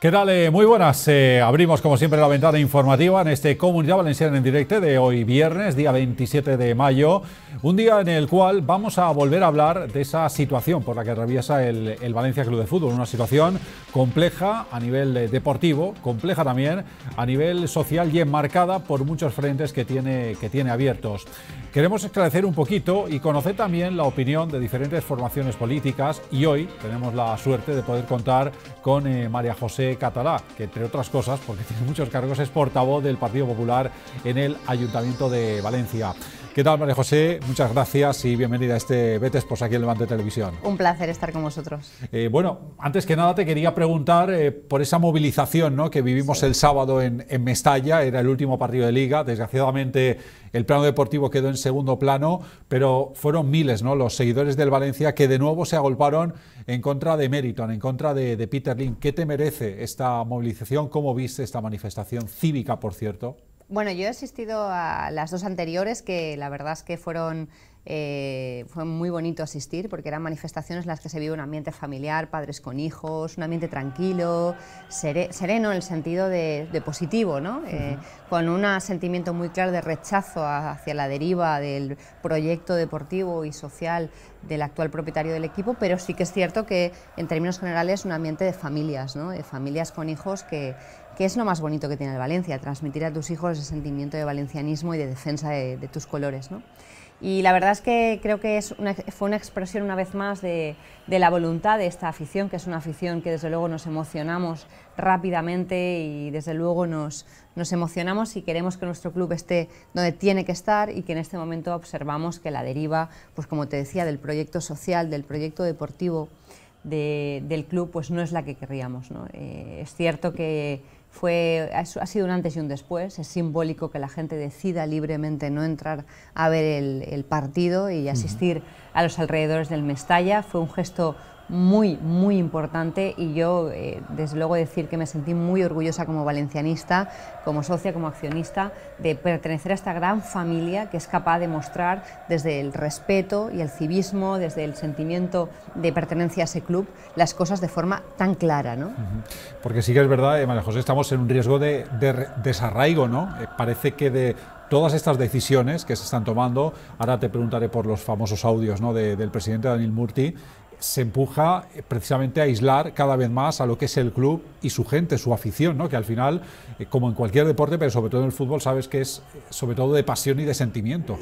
¿Qué tal? Eh, muy buenas. Eh, abrimos como siempre la ventana informativa en este Comunidad Valenciana en Directo de hoy viernes, día 27 de mayo. Un día en el cual vamos a volver a hablar de esa situación por la que atraviesa el, Valencia Club de Fútbol. Una situación compleja a nivel eh, deportivo, compleja también a nivel social y enmarcada por muchos frentes que tiene, que tiene abiertos. Queremos esclarecer un poquito y conocer también la opinión de diferentes formaciones políticas y hoy tenemos la suerte de poder contar con eh, María José Catalá, que entre otras cosas, porque tiene muchos cargos, es portavoz del Partido Popular en el Ayuntamiento de Valencia. ¿Qué tal, María José? Muchas gracias y bienvenida a este Betes por aquí en Levante Televisión. Un placer estar con vosotros. Eh, bueno, antes que nada te quería preguntar eh, por esa movilización ¿no? que vivimos el sábado en, Mestalla, era el último partido de liga, desgraciadamente el plano deportivo quedó en segundo plano, pero fueron miles ¿no? los seguidores del Valencia que de nuevo se agolparon en contra de Meriton, en contra de, Peter Lim. ¿Qué te merece esta movilización? ¿Cómo viste esta manifestación cívica, por cierto? Bueno, yo he asistido a las dos anteriores que la verdad es que fueron eh, fue muy bonito asistir porque eran manifestaciones en las que se vive un ambiente familiar, padres con hijos, un ambiente tranquilo, sereno en el sentido de, positivo, ¿no? Eh, con un sentimiento muy claro de rechazo hacia la deriva del proyecto deportivo y social del actual propietario del equipo, pero sí que es cierto que en términos generales es un ambiente de familias, ¿no? de familias con hijos que, que es lo más bonito que tiene el Valencia, transmitir a tus hijos ese sentimiento de valencianismo y de defensa de, tus colores. ¿no? Y la verdad es que creo que es fue una expresión una vez más de, la voluntad de esta afición, que es una afición que desde luego nos emocionamos rápidamente y desde luego nos, nos emocionamos y queremos que nuestro club esté donde tiene que estar y que en este momento observamos que la deriva, pues como te decía, del proyecto social, del proyecto deportivo del club, pues no es la que querríamos. ¿no? Eh, es cierto que fue, ha sido un antes y un después, es simbólico que la gente decida libremente no entrar a ver el, partido y asistir a los alrededores del Mestalla, fue un gesto muy, muy importante y yo, eh, desde luego, decir que me sentí muy orgullosa como valencianista, como socia, como accionista, de pertenecer a esta gran familia que es capaz de mostrar desde el respeto y el civismo, desde el sentimiento de pertenencia a ese club, las cosas de forma tan clara. Porque sí que es verdad, eh, María José, estamos en un riesgo de, desarraigo, ¿no? Eh, parece que de todas estas decisiones que se están tomando, ahora te preguntaré por los famosos audios del presidente Daniel Murti, se empuja eh, precisamente a aislar cada vez más a lo que es el club y su gente, su afición, ¿no? que al final, eh, como en cualquier deporte, pero sobre todo en el fútbol, sabes que es eh, sobre todo de pasión y de sentimiento.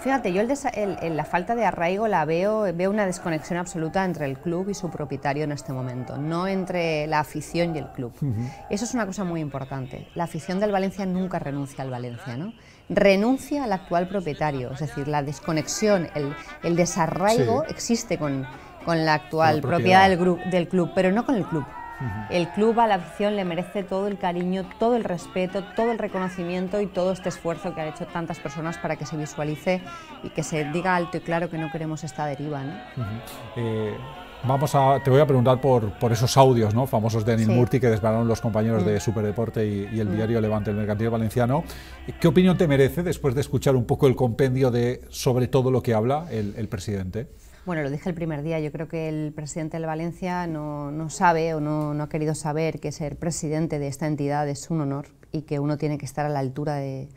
Fíjate, yo la falta de arraigo la veo, veo una desconexión absoluta entre el club y su propietario en este momento, no entre la afición y el club. Eso es una cosa muy importante. La afición del Valencia nunca renuncia al Valencia, ¿no? Renuncia al actual propietario, es decir, la desconexión, el, desarraigo existe con con la actual propiedad, del, del, club, pero no con el club. El club a la afición le merece todo el cariño, todo el respeto, todo el reconocimiento y todo este esfuerzo que han hecho tantas personas para que se visualice y que se diga alto y claro que no queremos esta deriva. Eh, vamos a, te voy a preguntar por, esos audios ¿no? famosos de Anil Murti que desvelaron los compañeros de mm. Superdeporte y, el mm. diario Levante, el mercantil valenciano. ¿Qué opinión te merece después de escuchar un poco el compendio de sobre todo lo que habla el presidente? Bueno, lo dije el primer día, yo creo que el presidente la Valencia no, sabe o no, ha querido saber que ser presidente de esta entidad es un honor y que uno tiene que estar a la altura de,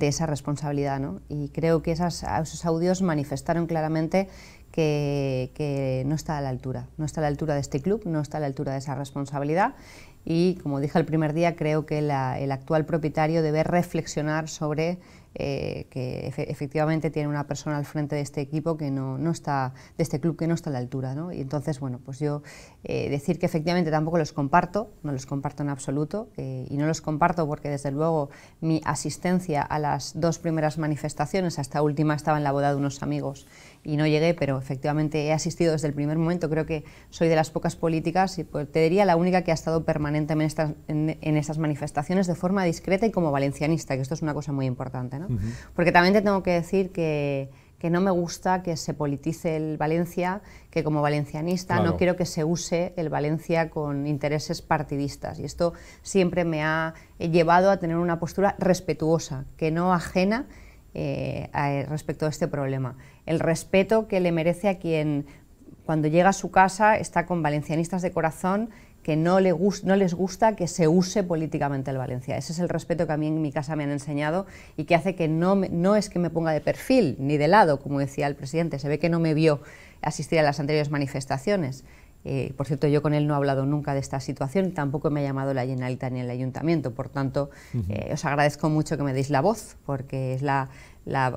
esa responsabilidad. Y creo que esas, esos audios manifestaron claramente que, que, no está a la altura, no está a la altura de este club, no está a la altura de esa responsabilidad y, como dije el primer día, creo que el actual propietario debe reflexionar sobre eh, que efectivamente tiene una persona al frente de este equipo que no, está, de este club que no está a la altura. Y entonces, bueno, pues yo eh, decir que efectivamente tampoco los comparto, no los comparto en absoluto, eh, y no los comparto porque desde luego mi asistencia a las dos primeras manifestaciones, hasta última estaba en la boda de unos amigos, y no llegué, pero efectivamente he asistido desde el primer momento. Creo que soy de las pocas políticas, y pues, te diría la única que ha estado permanentemente en estas, manifestaciones de forma discreta y como valencianista, que esto es una cosa muy importante. Porque también te tengo que decir que, que no me gusta que se politice el Valencia, que como valencianista no quiero que se use el Valencia con intereses partidistas. Y esto siempre me ha llevado a tener una postura respetuosa, que no ajena eh, eh, respecto a este problema. El respeto que le merece a quien cuando llega a su casa está con valencianistas de corazón que no, les gusta que se use políticamente el Valencia. Ese es el respeto que a mí en mi casa me han enseñado y que hace que no es que me ponga de perfil ni de lado, como decía el presidente, se ve que no me vio asistir a las anteriores manifestaciones. Eh, por cierto, yo con él no he hablado nunca de esta situación, tampoco me ha llamado la Generalitat ni el Ayuntamiento, por tanto, eh, os agradezco mucho que me deis la voz, porque es la,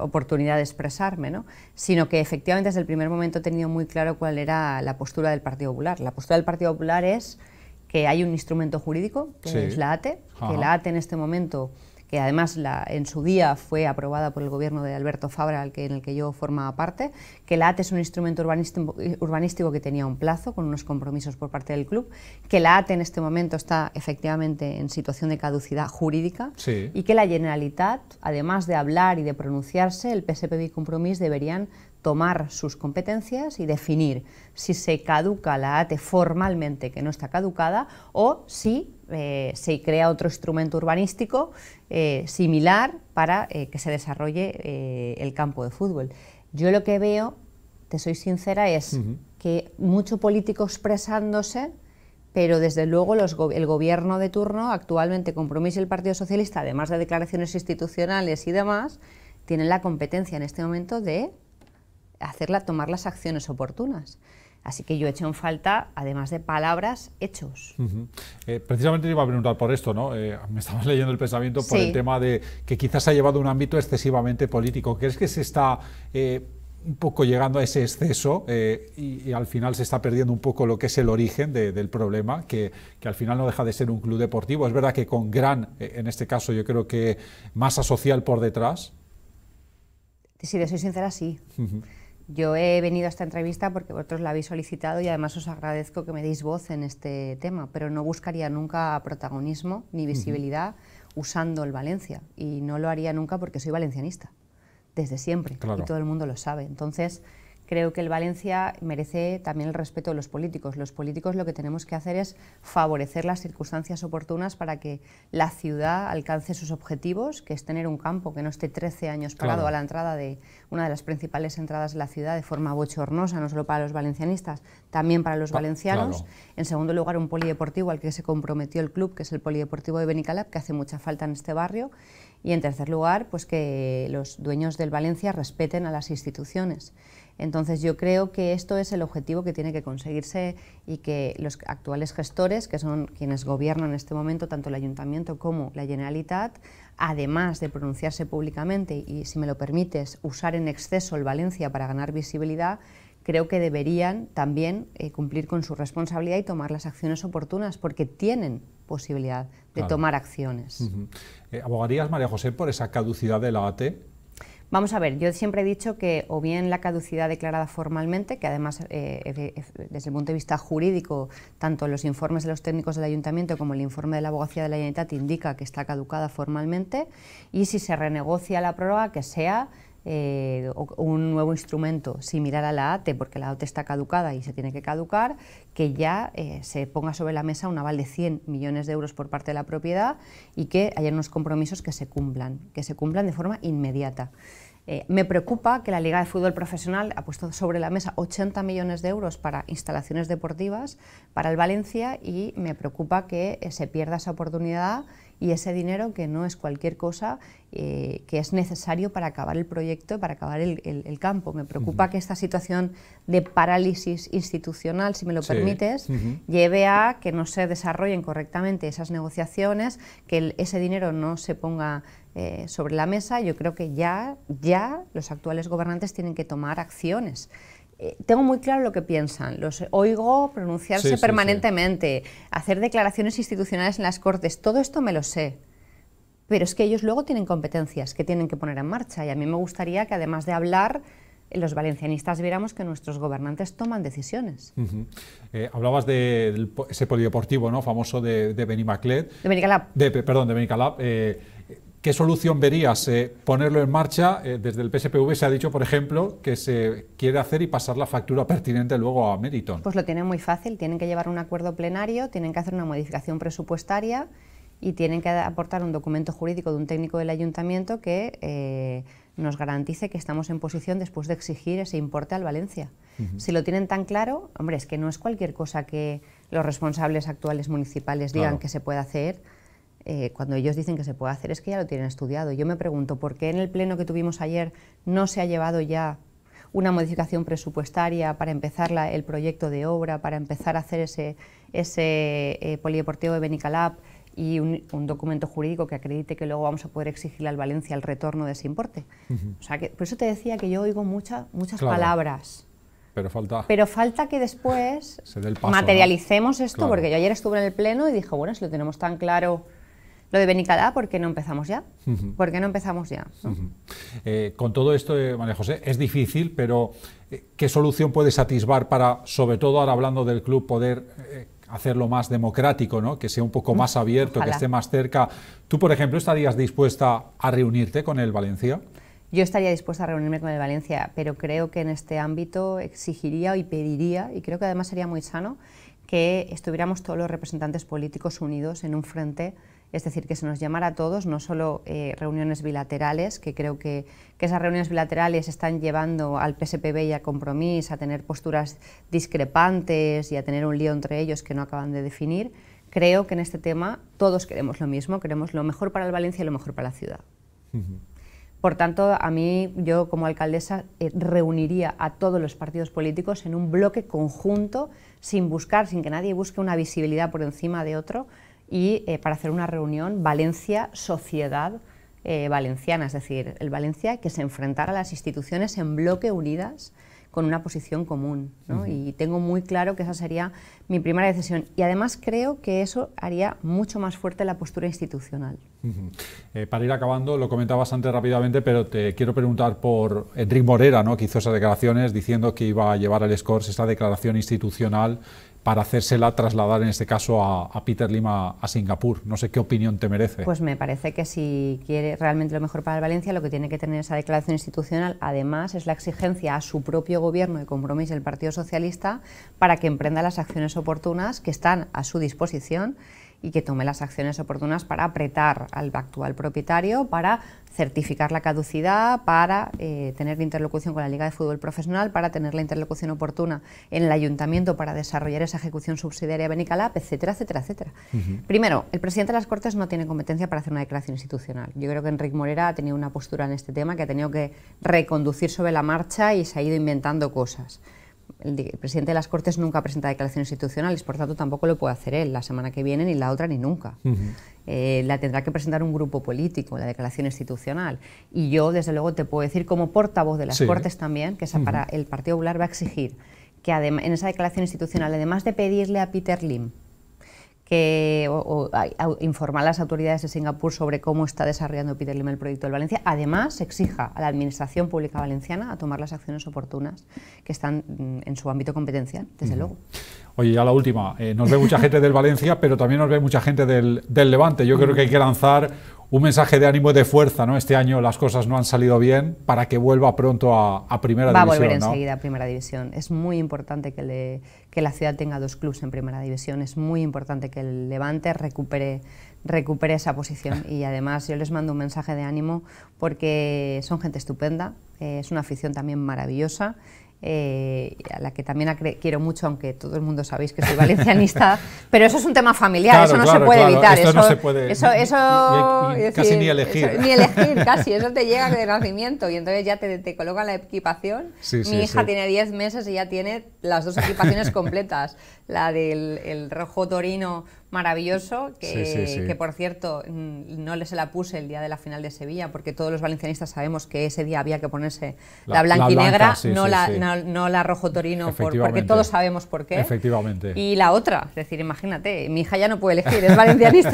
oportunidad de expresarme, sino que efectivamente desde el primer momento he tenido muy claro cuál era la postura del Partido Popular. La postura del Partido Popular es que hay un instrumento jurídico, que es la ATE, que la ATE en este momento que además la, en su día fue aprobada por el gobierno de Alberto Fabra, que, en el que yo formaba parte, que la ATE es un instrumento urbanístico, que tenía un plazo, con unos compromisos por parte del club, que la ATE en este momento está efectivamente en situación de caducidad jurídica y que la Generalitat, además de hablar y de pronunciarse, el PSPB y Compromís deberían tomar sus competencias y definir si se caduca la ATE formalmente que no está caducada o si eh, se crea otro instrumento urbanístico eh, similar para eh, que se desarrolle el campo de fútbol. Yo lo que veo, te soy sincera, es que mucho político expresándose pero desde luego el gobierno de turno, actualmente Compromiso y el Partido Socialista, además de declaraciones institucionales y demás, tienen la competencia en este momento de hacerla tomar las acciones oportunas. Así que yo he hecho en falta, además de palabras, hechos. Eh, precisamente iba a preguntar por esto, ¿no? Eh, me estabas leyendo el pensamiento por el tema de que quizás ha llevado un ámbito excesivamente político. ¿Crees que se está eh, un poco llegando a ese exceso y, al final se está perdiendo un poco lo que es el origen del problema, que, al final no deja de ser un club deportivo? Es verdad que con gran, en este caso yo creo que masa social por detrás. Si le soy sincera, sí. Yo he venido a esta entrevista porque vosotros la habéis solicitado y además os agradezco que me deis voz en este tema, pero no buscaría nunca protagonismo ni visibilidad usando el Valencia y no lo haría nunca porque soy valencianista, desde siempre, y todo el mundo lo sabe. Entonces, creo que el Valencia merece también el respeto de los políticos. Los políticos lo que tenemos que hacer es favorecer las circunstancias oportunas para que la ciudad alcance sus objetivos, que es tener un campo que no esté 13 años parado a la entrada de una de las principales entradas de la ciudad de forma bochornosa, no solo para los valencianistas, también para los valencianos. En segundo lugar, un polideportivo al que se comprometió el club, que es el polideportivo de Benicalap, que hace mucha falta en este barrio. Y en tercer lugar, pues que los dueños del Valencia respeten a las instituciones. Entonces yo creo que esto es el objetivo que tiene que conseguirse y que los actuales gestores, que son quienes gobiernan en este momento tanto el Ayuntamiento como la Generalitat, además de pronunciarse públicamente y, si me lo permites, usar en exceso el Valencia para ganar visibilidad, creo que deberían también eh, cumplir con su responsabilidad y tomar las acciones oportunas, porque tienen posibilidad de tomar acciones. Eh, ¿Abogarías, María José, por esa caducidad del la Vamos a ver, yo siempre he dicho que o bien la caducidad declarada formalmente, que además eh, desde el punto de vista jurídico, tanto los informes de los técnicos del ayuntamiento como el informe de la abogacía de la Generalitat indica que está caducada formalmente, y si se renegocia la prórroga, que sea eh, un nuevo instrumento similar a la ATE, porque la ATE está caducada y se tiene que caducar, que ya eh, se ponga sobre la mesa un aval de 100 millones de euros por parte de la propiedad y que haya unos compromisos que se cumplan, que se cumplan de forma inmediata. Eh, me preocupa que la Liga de Fútbol Profesional ha puesto sobre la mesa 80 millones de euros para instalaciones deportivas para el Valencia y me preocupa que eh, se pierda esa oportunidad y ese dinero que no es cualquier cosa eh, que es necesario para acabar el proyecto, para acabar el, campo. Me preocupa que esta situación de parálisis institucional, si me lo permites, lleve a que no se desarrollen correctamente esas negociaciones, que ese dinero no se ponga eh, sobre la mesa. Yo creo que ya, ya los actuales gobernantes tienen que tomar acciones. Eh, tengo muy claro lo que piensan, los oigo pronunciarse permanentemente, hacer declaraciones institucionales en las Cortes, todo esto me lo sé. Pero es que ellos luego tienen competencias que tienen que poner en marcha y a mí me gustaría que además de hablar, los valencianistas viéramos que nuestros gobernantes toman decisiones. Eh, hablabas de, ese polideportivo ¿no? famoso de, Benny Benimaclet. De Benicalap. De, perdón, de Benicalap. Eh, ¿Qué solución verías? Eh, ¿Ponerlo en marcha? Eh, desde el PSPV se ha dicho, por ejemplo, que se quiere hacer y pasar la factura pertinente luego a Meriton. Pues lo tienen muy fácil. Tienen que llevar un acuerdo plenario, tienen que hacer una modificación presupuestaria y tienen que aportar un documento jurídico de un técnico del ayuntamiento que eh, nos garantice que estamos en posición después de exigir ese importe al Valencia. Si lo tienen tan claro, hombre, es que no es cualquier cosa que los responsables actuales municipales digan que se puede hacer eh, cuando ellos dicen que se puede hacer es que ya lo tienen estudiado. Yo me pregunto, ¿por qué en el pleno que tuvimos ayer no se ha llevado ya una modificación presupuestaria para empezar el proyecto de obra, para empezar a hacer ese, ese eh, polideportivo de Benicalap y un, documento jurídico que acredite que luego vamos a poder exigirle al Valencia el retorno de ese importe? o sea que, por eso te decía que yo oigo muchas muchas palabras. Pero falta. Pero falta que después materialicemos esto, porque yo ayer estuve en el Pleno y dije, bueno, si lo tenemos tan claro lo de Benicalá, ¿por qué no empezamos ya? ¿Por qué no empezamos ya? Eh, con todo esto, eh, José, es difícil, pero eh, ¿qué solución puede satisfar para, sobre todo ahora hablando del club, poder hacerlo más democrático, que sea un poco más abierto, que esté más cerca. ¿Tú, por ejemplo, estarías dispuesta a reunirte con el Valencia? Yo estaría dispuesta a reunirme con el Valencia, pero creo que en este ámbito exigiría y pediría, y creo que además sería muy sano, que estuviéramos todos los representantes políticos unidos en un frente es decir, que se nos llamara a todos, no solo eh, reuniones bilaterales, que creo que, esas reuniones bilaterales están llevando al PSPB y a Compromís a tener posturas discrepantes y a tener un lío entre ellos que no acaban de definir. Creo que en este tema todos queremos lo mismo, queremos lo mejor para el Valencia y lo mejor para la ciudad. Por tanto, a mí, yo como alcaldesa, eh, reuniría a todos los partidos políticos en un bloque conjunto, sin buscar, sin que nadie busque una visibilidad por encima de otro, y eh, para hacer una reunión Valencia-Sociedad eh, Valenciana, es decir, el Valencia que se enfrentara a las instituciones en bloque unidas con una posición común. ¿no? Y tengo muy claro que esa sería mi primera decisión. Y además creo que eso haría mucho más fuerte la postura institucional. Eh, para ir acabando, lo comentaba bastante rápidamente, pero te quiero preguntar por Enrique Morera, ¿no? que hizo esas declaraciones diciendo que iba a llevar al Scores esta declaración institucional para hacérsela trasladar en este caso a, Peter Lima a Singapur. No sé qué opinión te merece. Pues me parece que si quiere realmente lo mejor para el Valencia, lo que tiene que tener esa declaración institucional, además, es la exigencia a su propio gobierno de compromiso del Partido Socialista para que emprenda las acciones oportunas que están a su disposición y que tome las acciones oportunas para apretar al actual propietario, para certificar la caducidad, para eh, tener la interlocución con la Liga de Fútbol Profesional, para tener la interlocución oportuna en el ayuntamiento para desarrollar esa ejecución subsidiaria Benicalap, etcétera, etcétera, etcétera. Primero, el presidente de las Cortes no tiene competencia para hacer una declaración institucional. Yo creo que Enrique Morera ha tenido una postura en este tema que ha tenido que reconducir sobre la marcha y se ha ido inventando cosas el, presidente de las Cortes nunca presenta declaraciones institucionales, por tanto tampoco lo puede hacer él la semana que viene, ni la otra, ni nunca. Eh, la tendrá que presentar un grupo político, la declaración institucional. Y yo, desde luego, te puedo decir como portavoz de las Cortes también, que el Partido Popular va a exigir que en esa declaración institucional, además de pedirle a Peter Lim o, informar a las autoridades de Singapur sobre cómo está desarrollando Peter Lim el proyecto del Valencia. Además, exija a la Administración Pública Valenciana a tomar las acciones oportunas que están mm, en su ámbito competencial, desde luego. Oye, ya la última. Eh, nos ve mucha gente del Valencia, pero también nos ve mucha gente del, Levante. Yo creo que hay que lanzar un mensaje de ánimo y de fuerza, ¿no? Este año las cosas no han salido bien para que vuelva pronto a, Primera División. Va a volver enseguida a Primera División. Es muy importante que, le, la ciudad tenga dos clubes en Primera División. Es muy importante que el Levante recupere recupere esa posición. Y además yo les mando un mensaje de ánimo porque son gente estupenda, eh, es una afición también maravillosa eh, a la que también quiero mucho, aunque todo el mundo sabéis que soy valencianista, pero eso es un tema familiar, eso no se puede evitar. Eso, no se puede. Eso, casi ni elegir. ni elegir, casi, eso te llega de nacimiento y entonces ya te, te colocan la equipación. Mi hija tiene 10 meses y ya tiene las dos equipaciones completas, la del rojo torino maravilloso, que, por cierto mm, no le se la puse el día de la final de Sevilla, porque todos los valencianistas sabemos que ese día había que ponerse la, blanca blanquinegra, no, la, no, la rojo torino, porque todos sabemos por qué. Efectivamente. Y la otra, es decir, imagínate, mi hija ya no puede elegir, es valencianista.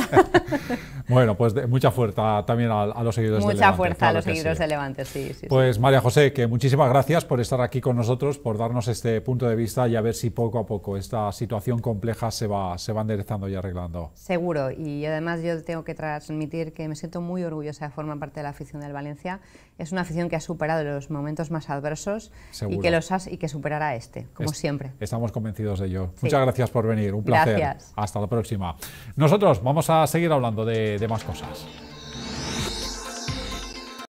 bueno, pues mucha fuerza también a, los seguidores mucha de Levante. Mucha fuerza a los seguidores de Levante, sí. pues María José, que muchísimas gracias por estar aquí con nosotros, por darnos este punto de vista y a ver si poco a poco esta situación compleja se va, se va enderezando ya. Seguro, y además yo tengo que transmitir que me siento muy orgullosa de formar parte de la afición del Valencia. Es una afición que ha superado los momentos más adversos y que los has, y que superará este, como siempre. Estamos convencidos de ello. Muchas gracias por venir, un placer. Gracias. Hasta la próxima. Nosotros vamos a seguir hablando de más cosas.